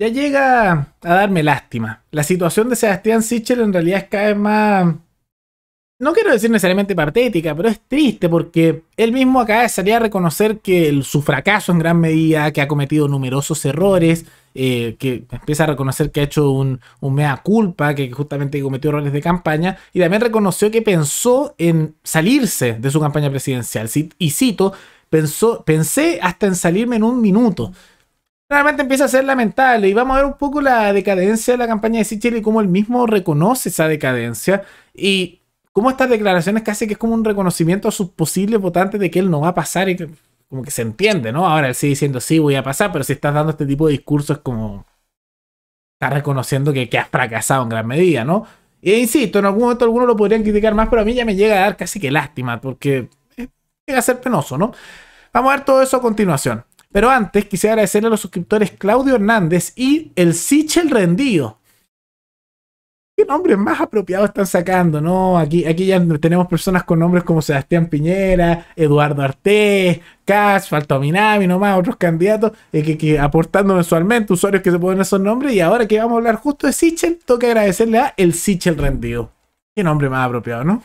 ya llega a darme lástima. La situación de Sebastián Sichel en realidad es cada vez más. No quiero decir necesariamente patética, pero es triste porque él mismo acaba de salir a reconocer que su fracaso en gran medida, que ha cometido numerosos errores, eh, que empieza a reconocer que ha hecho un, mea culpa, que justamente cometió errores de campaña, y también reconoció que pensó en salirse de su campaña presidencial. Y cito, pensó, pensé hasta en salirme en un minuto realmente empieza a ser lamentable. Y vamos a ver un poco la decadencia de la campaña de Sichel y cómo él mismo reconoce esa decadencia. Y cómo estas declaraciones casi que es como un reconocimiento a sus posibles votantes de que él no va a pasar y que, como que se entiende, ¿no? Ahora él sigue diciendo sí, voy a pasar, pero si estás dando este tipo de discursos es como... Está reconociendo que, has fracasado en gran medida, ¿no? Y e insisto, en algún momento algunos lo podrían criticar más, pero a mí ya me llega a dar casi que lástima, porque llega a ser penoso, ¿no? Vamos a ver todo eso a continuación. Pero antes quisiera agradecerle a los suscriptores Claudio Hernández y el Sichel Rendido. ¿Qué nombre más apropiado están sacando? No, aquí, aquí ya tenemos personas con nombres como Sebastián Piñera, Eduardo Artés, Cash, minami nomás, otros candidatos eh, que, aportando mensualmente usuarios que se ponen esos nombres. Y ahora que vamos a hablar justo de Sichel, toca agradecerle a el Sichel Rendido. Qué nombre más apropiado, ¿no?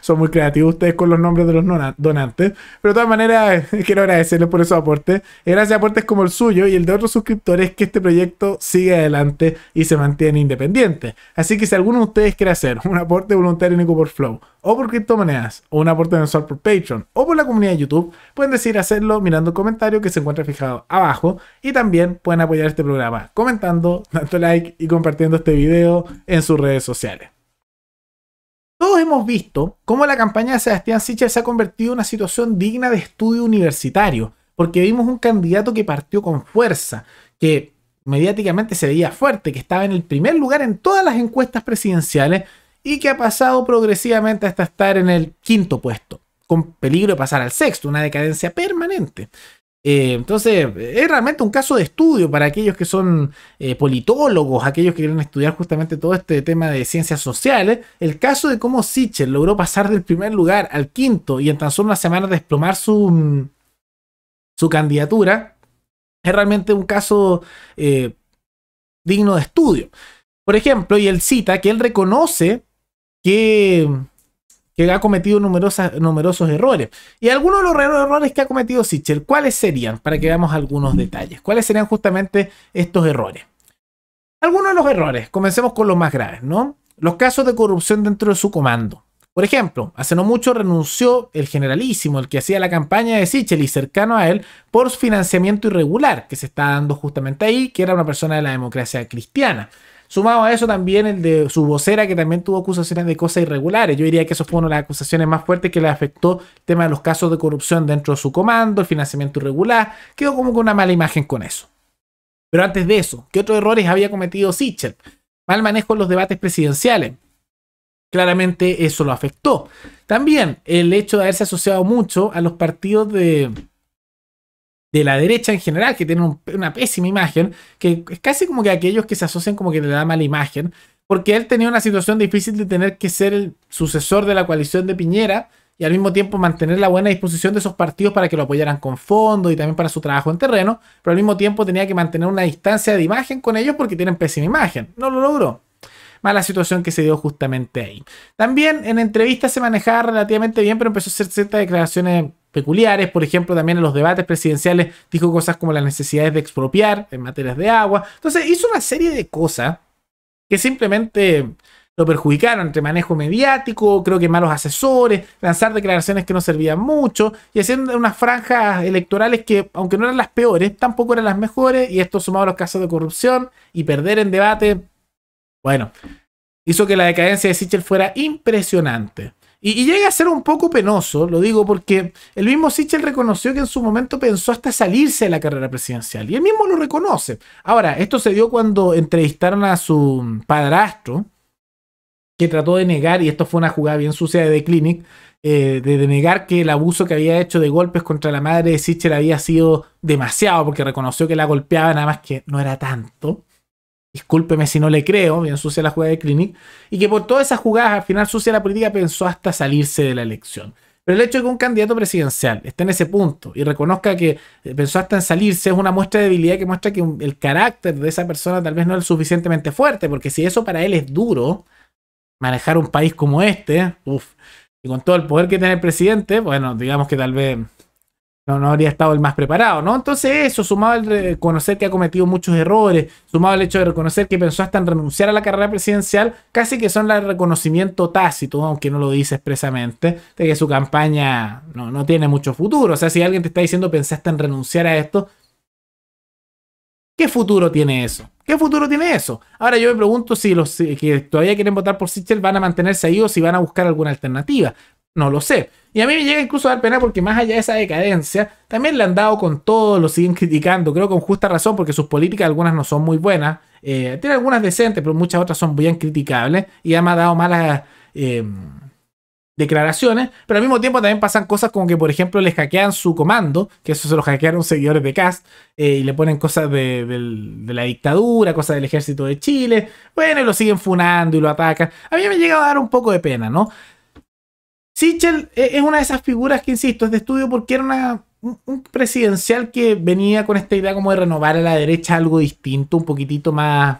Son muy creativos ustedes con los nombres de los donantes. Pero de todas maneras, quiero agradecerles por esos aportes. Gracias a aportes como el suyo y el de otros suscriptores que este proyecto sigue adelante y se mantiene independiente. Así que si alguno de ustedes quiere hacer un aporte voluntario único por Flow, o por criptomonedas, o un aporte mensual por Patreon, o por la comunidad de YouTube, pueden decidir hacerlo mirando el comentario que se encuentra fijado abajo. Y también pueden apoyar este programa comentando, dando like y compartiendo este video en sus redes sociales. Todos hemos visto cómo la campaña de Sebastián Sichel se ha convertido en una situación digna de estudio universitario, porque vimos un candidato que partió con fuerza, que mediáticamente se veía fuerte, que estaba en el primer lugar en todas las encuestas presidenciales y que ha pasado progresivamente hasta estar en el quinto puesto, con peligro de pasar al sexto, una decadencia permanente. Eh, entonces, es realmente un caso de estudio para aquellos que son eh, politólogos, aquellos que quieren estudiar justamente todo este tema de ciencias sociales, el caso de cómo Sichel logró pasar del primer lugar al quinto y en tan solo una semana desplomar su, mm, su candidatura, es realmente un caso eh, digno de estudio. Por ejemplo, y él cita que él reconoce que que ha cometido numerosos errores. Y algunos de los errores que ha cometido Sichel, ¿cuáles serían? Para que veamos algunos detalles. ¿Cuáles serían justamente estos errores? Algunos de los errores, comencemos con los más graves, ¿no? Los casos de corrupción dentro de su comando. Por ejemplo, hace no mucho renunció el generalísimo, el que hacía la campaña de Sichel y cercano a él, por su financiamiento irregular que se está dando justamente ahí, que era una persona de la democracia cristiana. Sumado a eso también el de su vocera, que también tuvo acusaciones de cosas irregulares. Yo diría que eso fue una de las acusaciones más fuertes que le afectó el tema de los casos de corrupción dentro de su comando, el financiamiento irregular. Quedó como con una mala imagen con eso. Pero antes de eso, ¿qué otros errores había cometido Sichel? Mal manejo en los debates presidenciales. Claramente eso lo afectó. También el hecho de haberse asociado mucho a los partidos de de la derecha en general, que tienen una pésima imagen, que es casi como que aquellos que se asocian como que le da mala imagen, porque él tenía una situación difícil de tener que ser el sucesor de la coalición de Piñera y al mismo tiempo mantener la buena disposición de esos partidos para que lo apoyaran con fondo y también para su trabajo en terreno, pero al mismo tiempo tenía que mantener una distancia de imagen con ellos porque tienen pésima imagen. No lo logró mala situación que se dio justamente ahí. También en entrevistas se manejaba relativamente bien, pero empezó a hacer ciertas declaraciones peculiares. Por ejemplo, también en los debates presidenciales dijo cosas como las necesidades de expropiar en materias de agua. Entonces hizo una serie de cosas que simplemente lo perjudicaron entre manejo mediático, creo que malos asesores, lanzar declaraciones que no servían mucho y haciendo unas franjas electorales que, aunque no eran las peores, tampoco eran las mejores y esto sumado a los casos de corrupción y perder en debate, bueno, hizo que la decadencia de Sichel fuera impresionante. Y, llega a ser un poco penoso, lo digo porque el mismo Sichel reconoció que en su momento pensó hasta salirse de la carrera presidencial. Y él mismo lo reconoce. Ahora, esto se dio cuando entrevistaron a su padrastro, que trató de negar, y esto fue una jugada bien sucia de The Clinic, eh, de, negar que el abuso que había hecho de golpes contra la madre de Sichel había sido demasiado, porque reconoció que la golpeaba nada más que no era tanto discúlpeme si no le creo, bien sucia la jugada de Clinic, y que por todas esas jugadas al final sucia la política pensó hasta salirse de la elección. Pero el hecho de que un candidato presidencial esté en ese punto y reconozca que eh, pensó hasta en salirse es una muestra de debilidad que muestra que el carácter de esa persona tal vez no es suficientemente fuerte, porque si eso para él es duro, manejar un país como este, uff, y con todo el poder que tiene el presidente, bueno, digamos que tal vez no, no habría estado el más preparado, ¿no? Entonces eso, sumado al reconocer que ha cometido muchos errores, sumado al hecho de reconocer que pensó hasta en renunciar a la carrera presidencial, casi que son el reconocimiento tácito, aunque no lo dice expresamente, de que su campaña no, tiene mucho futuro. O sea, si alguien te está diciendo pensaste en renunciar a esto, ¿qué futuro tiene eso? ¿Qué futuro tiene eso? Ahora yo me pregunto si los que todavía quieren votar por Sichel van a mantenerse ahí o si van a buscar alguna alternativa. No lo sé. Y a mí me llega incluso a dar pena porque más allá de esa decadencia, también le han dado con todo, lo siguen criticando, creo con justa razón, porque sus políticas algunas no son muy buenas, eh, tiene algunas decentes, pero muchas otras son bien criticables, y además ha dado malas eh, declaraciones, pero al mismo tiempo también pasan cosas como que, por ejemplo, les hackean su comando, que eso se lo hackearon seguidores de Cast, eh, y le ponen cosas de, de, la dictadura, cosas del ejército de Chile, bueno, y lo siguen funando y lo atacan. A mí me llega a dar un poco de pena, ¿no? Sichel eh, es una de esas figuras que, insisto, es de estudio porque era un presidencial que venía con esta idea como de renovar a la derecha algo distinto, un poquitito más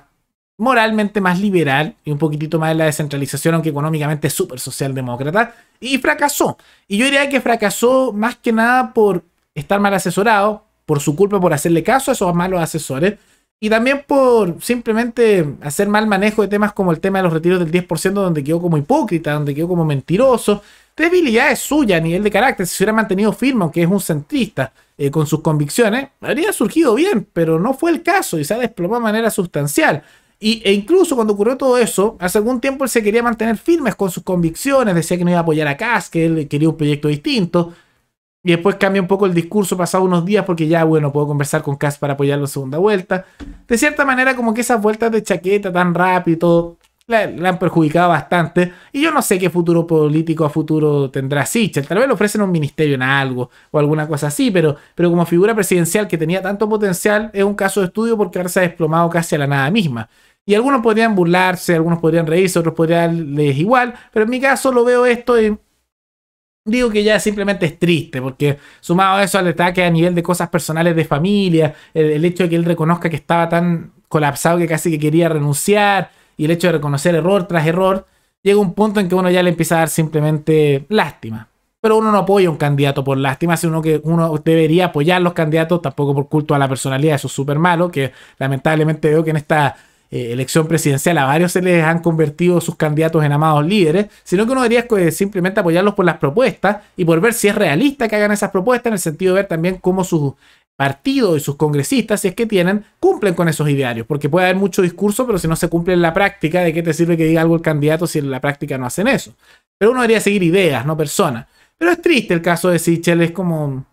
moralmente más liberal y un poquitito más de la descentralización, aunque económicamente súper socialdemócrata, y fracasó. Y yo diría que fracasó más que nada por estar mal asesorado, por su culpa por hacerle caso a esos malos asesores, y también por simplemente hacer mal manejo de temas como el tema de los retiros del 10%, donde quedó como hipócrita, donde quedó como mentiroso. Debilidad es suya a nivel de carácter. Si se hubiera mantenido firme, aunque es un centrista eh, con sus convicciones, habría surgido bien, pero no fue el caso y se ha desplomado de manera sustancial. Y, e incluso cuando ocurrió todo eso, hace algún tiempo él se quería mantener firmes con sus convicciones, decía que no iba a apoyar a Kass, que él quería un proyecto distinto, y después cambia un poco el discurso pasado unos días porque ya, bueno, puedo conversar con Cass para apoyarlo la segunda vuelta. De cierta manera, como que esas vueltas de chaqueta tan rápido y todo, la, han perjudicado bastante. Y yo no sé qué futuro político a futuro tendrá Sichel. Tal vez le ofrecen un ministerio en algo o alguna cosa así, pero, pero como figura presidencial que tenía tanto potencial, es un caso de estudio porque ahora se ha desplomado casi a la nada misma. Y algunos podrían burlarse, algunos podrían reírse, otros podrían darles igual, pero en mi caso lo veo esto en digo que ya simplemente es triste, porque sumado a eso al ataque a nivel de cosas personales de familia, el, hecho de que él reconozca que estaba tan colapsado que casi que quería renunciar, y el hecho de reconocer error tras error, llega un punto en que uno ya le empieza a dar simplemente lástima. Pero uno no apoya a un candidato por lástima, sino que uno debería apoyar a los candidatos, tampoco por culto a la personalidad, eso es súper malo, que lamentablemente veo que en esta eh, elección presidencial, a varios se les han convertido sus candidatos en amados líderes, sino que uno debería eh, simplemente apoyarlos por las propuestas y por ver si es realista que hagan esas propuestas, en el sentido de ver también cómo sus partidos y sus congresistas, si es que tienen, cumplen con esos idearios, porque puede haber mucho discurso, pero si no se cumple en la práctica, ¿de qué te sirve que diga algo el candidato si en la práctica no hacen eso? Pero uno debería seguir ideas, no personas. Pero es triste el caso de Sichel, es como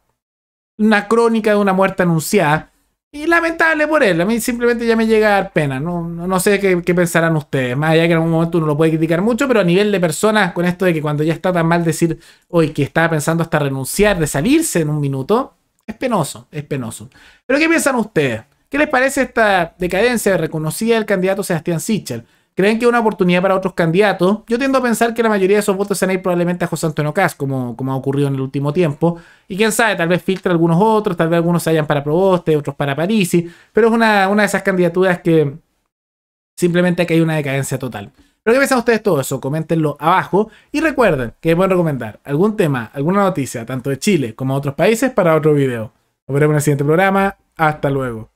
una crónica de una muerte anunciada y lamentable por él, a mí simplemente ya me llega a dar pena, no, no, sé qué, qué, pensarán ustedes, más allá que en algún momento uno lo puede criticar mucho, pero a nivel de personas, con esto de que cuando ya está tan mal decir, hoy que estaba pensando hasta renunciar, de salirse en un minuto, es penoso, es penoso. Pero ¿qué piensan ustedes? ¿Qué les parece esta decadencia reconocida del candidato Sebastián Sichel? ¿Creen que es una oportunidad para otros candidatos? Yo tiendo a pensar que la mayoría de esos votos se van a ir probablemente a José Antonio Cas, como, como ha ocurrido en el último tiempo. Y quién sabe, tal vez filtra algunos otros, tal vez algunos se hayan para Proboste, otros para Parisi. Pero es una, una de esas candidaturas que simplemente que hay una decadencia total. Pero ¿qué piensan ustedes todo eso? Coméntenlo abajo y recuerden que pueden recomendar algún tema, alguna noticia, tanto de Chile como de otros países, para otro video. Nos veremos en el siguiente programa. Hasta luego.